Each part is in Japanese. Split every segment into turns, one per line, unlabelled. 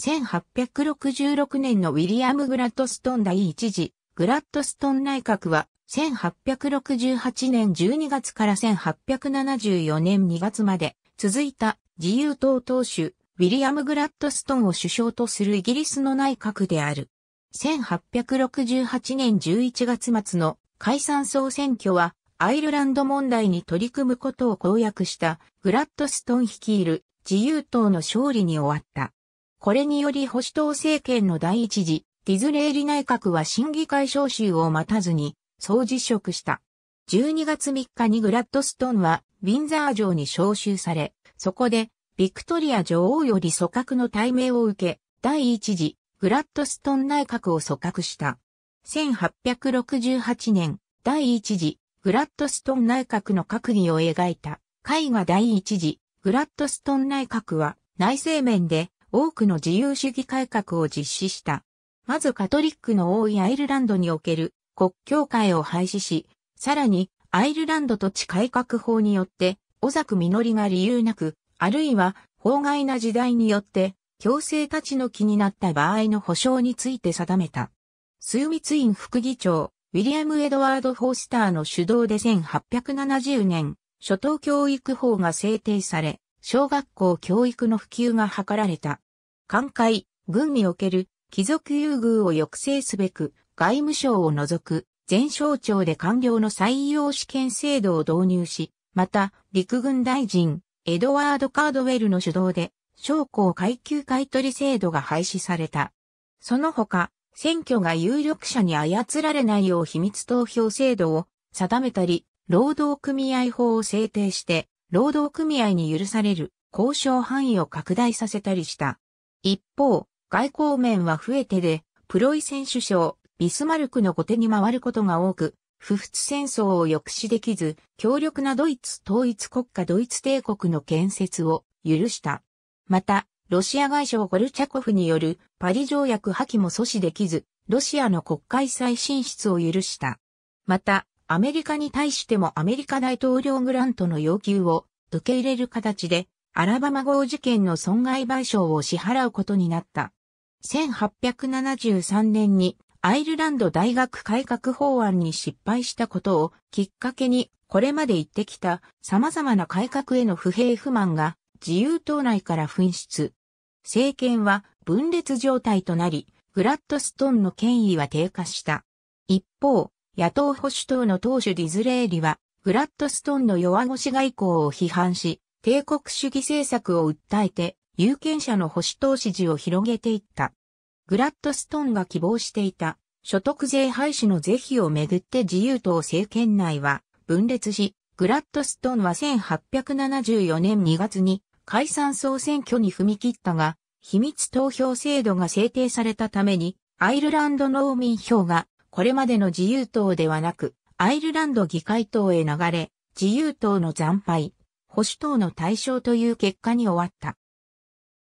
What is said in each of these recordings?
1866年のウィリアム・グラッドストン第一次、グラッドストン内閣は、1868年12月から1874年2月まで続いた自由党党首、ウィリアム・グラッドストンを首相とするイギリスの内閣である。1868年11月末の解散総選挙は、アイルランド問題に取り組むことを公約したグラッドストン率いる自由党の勝利に終わった。これにより保守党政権の第一次、ディズレーリ内閣は審議会召集を待たずに、総辞職した。12月3日にグラッドストンは、ウィンザー城に召集され、そこで、ビクトリア女王より組閣の対名を受け、第一次、グラッドストン内閣を組閣した。1868年、第一次、グラッドストン内閣の閣議を描いた、絵画第一次、グラッドストン内閣は、内政面で、多くの自由主義改革を実施した。まずカトリックの多いアイルランドにおける国教会を廃止し、さらにアイルランド土地改革法によって、小作実りが理由なく、あるいは法外な時代によって、強制立ちの気になった場合の保障について定めた。ツ密院副議長、ウィリアム・エドワード・フォースターの主導で1870年、初等教育法が制定され、小学校教育の普及が図られた。寛解、軍における貴族優遇を抑制すべく、外務省を除く全省庁で官僚の採用試験制度を導入し、また、陸軍大臣、エドワード・カードウェルの主導で、将校階級買取制度が廃止された。その他、選挙が有力者に操られないよう秘密投票制度を定めたり、労働組合法を制定して、労働組合に許される交渉範囲を拡大させたりした。一方、外交面は増えてで、プロイセン首相、ビスマルクの後手に回ることが多く、不仏戦争を抑止できず、強力なドイツ統一国家ドイツ帝国の建設を許した。また、ロシア外相ゴルチャコフによるパリ条約破棄も阻止できず、ロシアの国会再進出を許した。また、アメリカに対してもアメリカ大統領グラントの要求を受け入れる形で、アラバマ号事件の損害賠償を支払うことになった。1873年にアイルランド大学改革法案に失敗したことをきっかけに、これまで言ってきた様々な改革への不平不満が自由党内から紛失。政権は分裂状態となり、グラッドストーンの権威は低下した。一方、野党保守党の党首ディズレーリは、グラッドストンの弱腰外交を批判し、帝国主義政策を訴えて、有権者の保守党支持を広げていった。グラッドストンが希望していた、所得税廃止の是非をめぐって自由党政権内は分裂し、グラッドストンは1874年2月に解散総選挙に踏み切ったが、秘密投票制度が制定されたために、アイルランド農民票がこれまでの自由党ではなく、アイルランド議会党へ流れ、自由党の惨敗、保守党の対象という結果に終わった。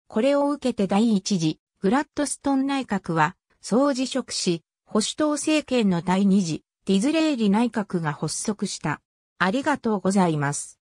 これを受けて第一次、グラッドストン内閣は、総辞職し、保守党政権の第二次、ディズレーリ内閣が発足した。ありがとうございます。